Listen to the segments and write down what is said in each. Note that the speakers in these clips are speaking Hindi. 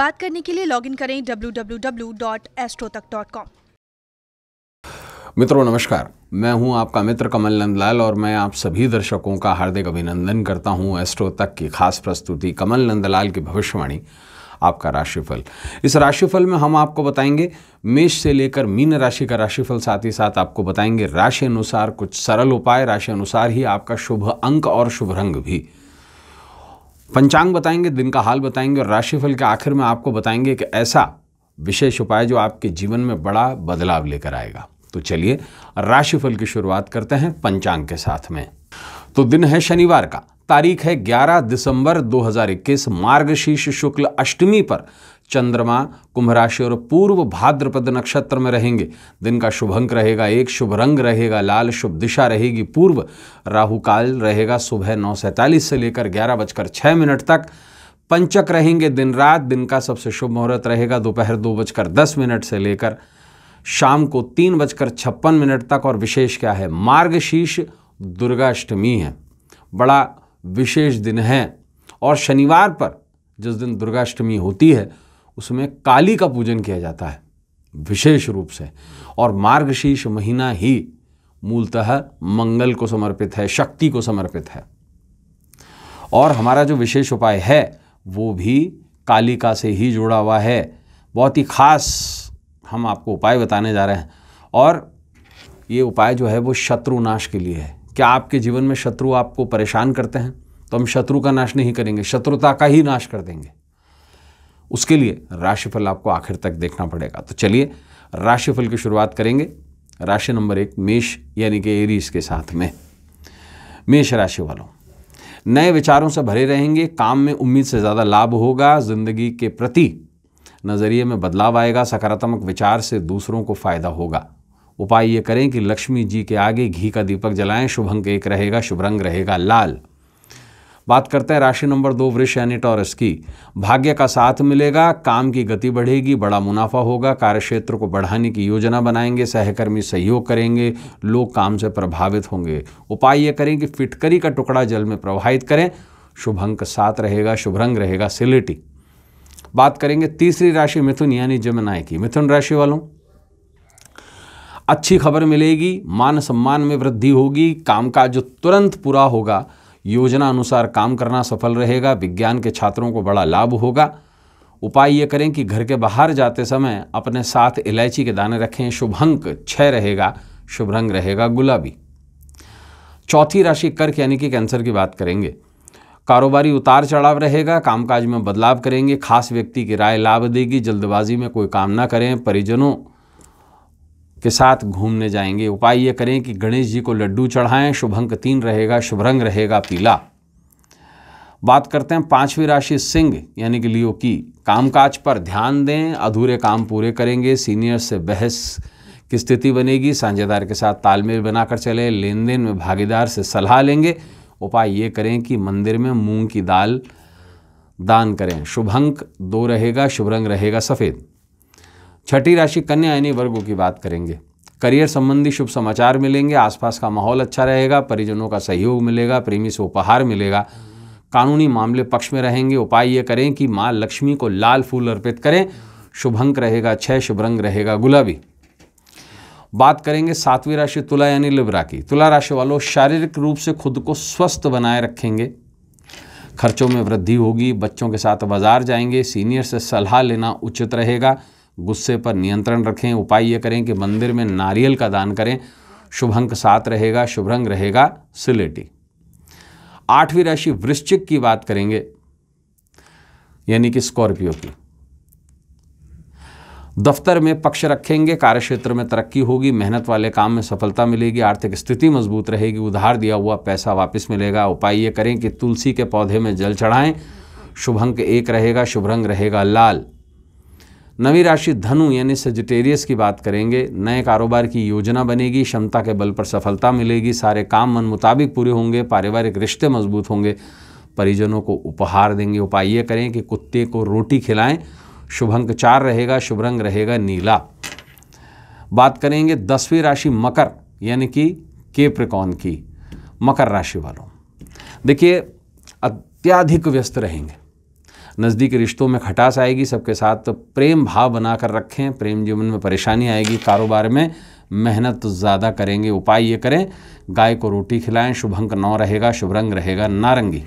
बात करने के लिए लॉगिन करें www.astrotak.com मित्रों नमस्कार मैं हूं आपका मित्र कमल नंदलाल और मैं आप सभी दर्शकों का हार्दिक अभिनंदन करता हूं एस्ट्रो तक की खास प्रस्तुति कमल नंदलाल की भविष्यवाणी आपका राशिफल इस राशिफल में हम आपको बताएंगे मेष से लेकर मीन राशि का राशिफल साथ ही साथ आपको बताएंगे राशि अनुसार कुछ सरल उपाय राशि अनुसार ही आपका शुभ अंक और शुभ रंग भी पंचांग बताएंगे दिन का हाल बताएंगे और राशिफल के आखिर में आपको बताएंगे कि ऐसा विशेष उपाय जो आपके जीवन में बड़ा बदलाव लेकर आएगा तो चलिए राशिफल की शुरुआत करते हैं पंचांग के साथ में तो दिन है शनिवार का तारीख है 11 दिसंबर 2021 मार्गशीर्ष शुक्ल अष्टमी पर चंद्रमा कुंभ राशि और पूर्व भाद्रपद नक्षत्र में रहेंगे दिन का शुभ अंक रहेगा एक शुभ रंग रहेगा लाल शुभ दिशा रहेगी पूर्व राहु काल रहेगा सुबह नौ सैंतालीस से लेकर ग्यारह बजकर छः मिनट तक पंचक रहेंगे दिन रात दिन का सबसे शुभ मुहूर्त रहेगा दोपहर दो, दो बजकर दस मिनट से लेकर शाम को तीन बजकर छप्पन मिनट तक और विशेष क्या है मार्गशीर्ष दुर्गाष्टमी है बड़ा विशेष दिन है और शनिवार पर जिस दिन दुर्गाष्टमी होती है उसमें काली का पूजन किया जाता है विशेष रूप से और मार्गशीर्ष महीना ही मूलतः मंगल को समर्पित है शक्ति को समर्पित है और हमारा जो विशेष उपाय है वो भी कालिका से ही जुड़ा हुआ है बहुत ही खास हम आपको उपाय बताने जा रहे हैं और ये उपाय जो है वो शत्रु नाश के लिए है क्या आपके जीवन में शत्रु आपको परेशान करते हैं तो हम शत्रु का नाश नहीं करेंगे शत्रुता का ही नाश कर देंगे उसके लिए राशिफल आपको आखिर तक देखना पड़ेगा तो चलिए राशिफल की शुरुआत करेंगे राशि नंबर एक मेष यानी कि एरीज के साथ में मेष राशि वालों नए विचारों से भरे रहेंगे काम में उम्मीद से ज़्यादा लाभ होगा जिंदगी के प्रति नज़रिए में बदलाव आएगा सकारात्मक विचार से दूसरों को फ़ायदा होगा उपाय ये करें कि लक्ष्मी जी के आगे घी का दीपक जलाएं शुभ अंक एक रहेगा शुभ रंग रहेगा लाल बात करते हैं राशि नंबर दो वृक्ष यानी टॉरस की भाग्य का साथ मिलेगा काम की गति बढ़ेगी बड़ा मुनाफा होगा कार्यक्षेत्र को बढ़ाने की योजना बनाएंगे सहकर्मी सहयोग करेंगे लोग काम से प्रभावित होंगे उपाय ये करें कि फिटकरी का टुकड़ा जल में प्रवाहित करें शुभ अंक सात रहेगा शुभ रंग रहेगा सिलिटी बात करेंगे तीसरी राशि मिथुन यानी जमनाय की मिथुन राशि वालों अच्छी खबर मिलेगी मान सम्मान में वृद्धि होगी कामकाज जो तुरंत पूरा होगा योजना अनुसार काम करना सफल रहेगा विज्ञान के छात्रों को बड़ा लाभ होगा उपाय ये करें कि घर के बाहर जाते समय अपने साथ इलायची के दाने रखें शुभंक छः रहेगा शुभ रंग रहेगा गुलाबी चौथी राशि कर्क यानी कि कैंसर की बात करेंगे कारोबारी उतार चढ़ाव रहेगा कामकाज में बदलाव करेंगे खास व्यक्ति की राय लाभ देगी जल्दबाजी में कोई काम ना करें परिजनों के साथ घूमने जाएंगे उपाय ये करें कि गणेश जी को लड्डू चढ़ाएं शुभ अंक तीन रहेगा शुभ रंग रहेगा पीला बात करते हैं पांचवी राशि सिंह यानी कि लियो की कामकाज पर ध्यान दें अधूरे काम पूरे करेंगे सीनियर से बहस की स्थिति बनेगी साझेदार के साथ तालमेल बनाकर चले लेन देन में भागीदार से सलाह लेंगे उपाय ये करें कि मंदिर में मूंग की दाल दान करें शुभ अंक दो रहेगा शुभ रंग रहेगा सफ़ेद छठी राशि कन्या यानी वर्गों की बात करेंगे करियर संबंधी शुभ समाचार मिलेंगे आसपास का माहौल अच्छा रहेगा परिजनों का सहयोग मिलेगा प्रेमी से उपहार मिलेगा कानूनी मामले पक्ष में रहेंगे उपाय ये करें कि माँ लक्ष्मी को लाल फूल अर्पित करें शुभ अंक रहेगा छह शुभ रंग रहेगा गुलाबी बात करेंगे सातवीं राशि तुला यानी लिब्रा की तुला राशि वालों शारीरिक रूप से खुद को स्वस्थ बनाए रखेंगे खर्चों में वृद्धि होगी बच्चों के साथ बाजार जाएंगे सीनियर से सलाह लेना उचित रहेगा गुस्से पर नियंत्रण रखें उपाय ये करें कि मंदिर में नारियल का दान करें शुभ अंक सात रहेगा शुभ रंग रहेगा सिलेटी आठवीं राशि वृश्चिक की बात करेंगे यानी कि स्कॉर्पियो की दफ्तर में पक्ष रखेंगे कार्य क्षेत्र में तरक्की होगी मेहनत वाले काम में सफलता मिलेगी आर्थिक स्थिति मजबूत रहेगी उधार दिया हुआ पैसा वापस मिलेगा उपाय ये करें कि तुलसी के पौधे में जल चढ़ाएं शुभ अंक एक रहेगा शुभ रंग रहेगा लाल नवी राशि धनु यानी सजिटेरियस की बात करेंगे नए कारोबार की योजना बनेगी क्षमता के बल पर सफलता मिलेगी सारे काम मन मुताबिक पूरे होंगे पारिवारिक रिश्ते मजबूत होंगे परिजनों को उपहार देंगे उपाय ये करें कि कुत्ते को रोटी खिलाएं शुभ अंक चार रहेगा शुभ रंग रहेगा नीला बात करेंगे दसवीं राशि मकर यानी कि केप्रिकॉन की मकर राशि वालों देखिए अत्यधिक व्यस्त रहेंगे नज़दीकी रिश्तों में खटास आएगी सबके साथ तो प्रेम भाव बना कर रखें प्रेम जीवन में परेशानी आएगी कारोबार में मेहनत तो ज़्यादा करेंगे उपाय ये करें गाय को रोटी खिलाएं शुभ अंक नौ रहेगा शुभ रंग रहेगा नारंगी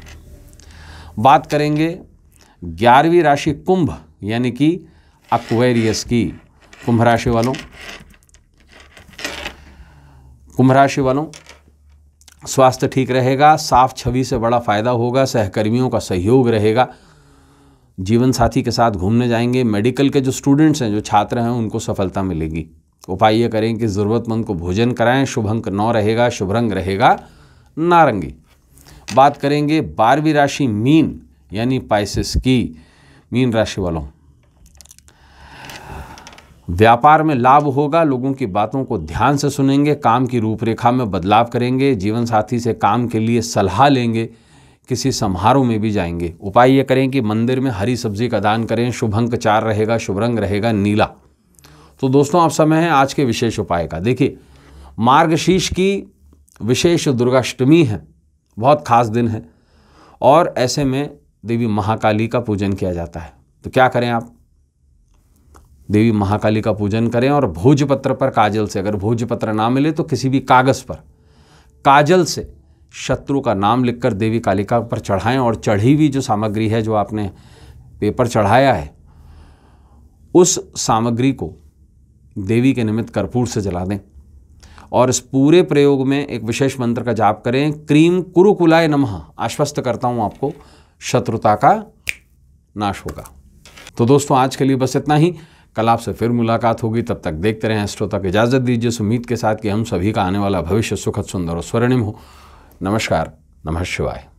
बात करेंगे ग्यारहवीं राशि कुंभ यानी कि अक्वेरियस की कुंभ राशि वालों कुंभ राशि वालों स्वास्थ्य ठीक रहेगा साफ छवि से बड़ा फायदा होगा सहकर्मियों का सहयोग रहेगा जीवन साथी के साथ घूमने जाएंगे मेडिकल के जो स्टूडेंट्स हैं जो छात्र हैं उनको सफलता मिलेगी उपाय ये करें कि ज़रूरतमंद को भोजन कराएं शुभ अंक नौ रहेगा शुभ रंग रहेगा नारंगी बात करेंगे बारहवीं राशि मीन यानी पाइसिस की मीन राशि वालों व्यापार में लाभ होगा लोगों की बातों को ध्यान से सुनेंगे काम की रूपरेखा में बदलाव करेंगे जीवन साथी से काम के लिए सलाह लेंगे किसी समारोह में भी जाएंगे उपाय ये करें कि मंदिर में हरी सब्जी का दान करें शुभ अंक चार रहेगा शुभ रंग रहेगा नीला तो दोस्तों आप समय है आज के विशेष उपाय का देखिए मार्गशीर्ष की विशेष दुर्गाष्टमी है बहुत खास दिन है और ऐसे में देवी महाकाली का पूजन किया जाता है तो क्या करें आप देवी महाकाली का पूजन करें और भोजपत्र पर काजल से अगर भोजपत्र ना मिले तो किसी भी कागज़ पर काजल से शत्रु का नाम लिखकर देवी कालिका पर चढ़ाएं और चढ़ी हुई जो सामग्री है जो आपने पेपर चढ़ाया है उस सामग्री को देवी के निमित्त कर्पूर से जला दें और इस पूरे प्रयोग में एक विशेष मंत्र का जाप करें क्रीम कुरुकुलाय नमः आश्वस्त करता हूं आपको शत्रुता का नाश होगा तो दोस्तों आज के लिए बस इतना ही कल आपसे फिर मुलाकात होगी तब तक देखते रहें श्रोता तक इजाज़त दीजिए उम्मीद के साथ कि हम सभी का आने वाला भविष्य सुखद सुंदर और स्वर्णिम हो नमस्कार नमः शिवाय